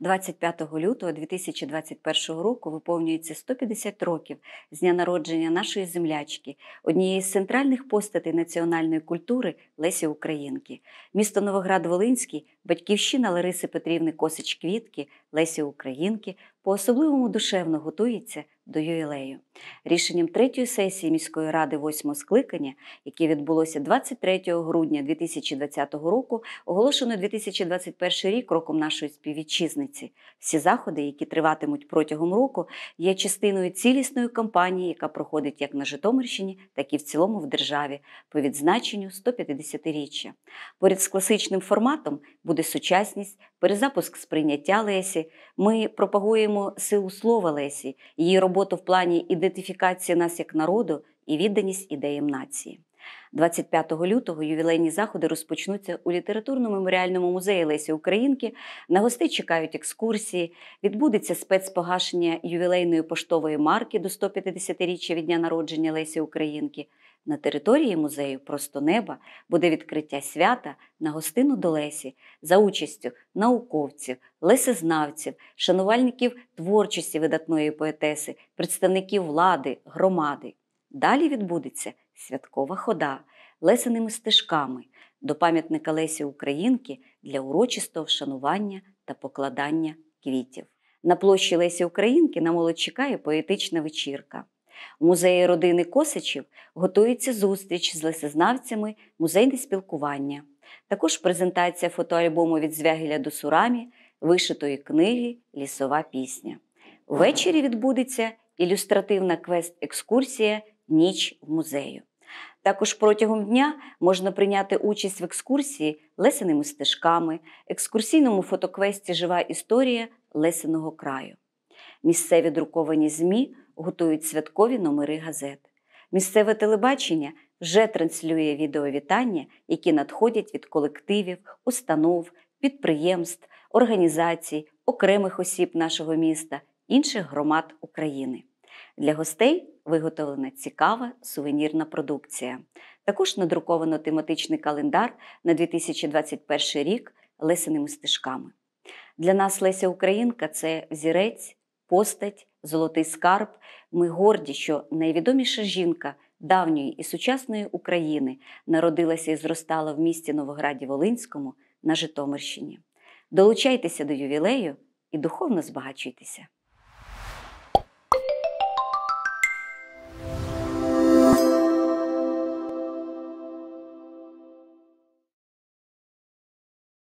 25 лютого 2021 року виповнюється 150 років з дня народження нашої землячки, однієї з центральних постатей національної культури Лесі Українки, місто Новоград Волинський, батьківщина Лариси Петрівни Косич Квітки, Лесі Українки, по особливому душевно готується до ювілею. Рішенням третьої сесії міської ради, восьмого скликання, яке відбулося 23 грудня 2020 року, оголошено 2021 рік роком нашої співвітчизниці. Всі заходи, які триватимуть протягом року, є частиною цілісної кампанії, яка проходить як на Житомирщині, так і в цілому в державі, по відзначенню 150-річчя. Поряд з класичним форматом буде сучасність, перезапуск сприйняття Лесі. Ми пропагуємо. Цінуємо силу слова Лесі, її роботу в плані ідентифікації нас як народу і відданість ідеям нації. 25 лютого ювілейні заходи розпочнуться у літературно-меморіальному музеї Лесі Українки. На гостей чекають екскурсії, відбудеться спецпогашення ювілейної поштової марки до 150-річчя від дня народження Лесі Українки. На території музею Просто неба буде відкриття свята на гостину до Лесі за участю науковців, лесезнавців, шанувальників творчості видатної поетеси, представників влади, громади. Далі відбудеться святкова хода лесеними стежками до пам'ятника Лесі Українки для урочистого вшанування та покладання квітів. На площі Лесі Українки на молодь чекає поетична вечірка. У музеї родини Косичів готується зустріч з лисознавцями, музейне спілкування. Також презентація фотоальбому від Звягіля до сурамі, вишитої книги Лісова пісня. Ввечері відбудеться ілюстративна квест-екскурсія Ніч в музею. Також протягом дня можна прийняти участь в екскурсії лесеними стежками, екскурсійному фотоквесті Жива історія лесеного краю. Місцеві друковані ЗМІ готують святкові номери газет. Місцеве телебачення вже транслює відеовітання, які надходять від колективів, установ, підприємств, організацій, окремих осіб нашого міста, інших громад України. Для гостей виготовлена цікава сувенірна продукція. Також надруковано тематичний календар на 2021 рік Лесиними стежками. Для нас Леся Українка це взірець постать, золотий скарб. Ми горді, що найвідоміша жінка давньої і сучасної України народилася і зростала в місті Новограді Волинському на Житомирщині. Долучайтеся до ювілею і духовно збагачуйтеся.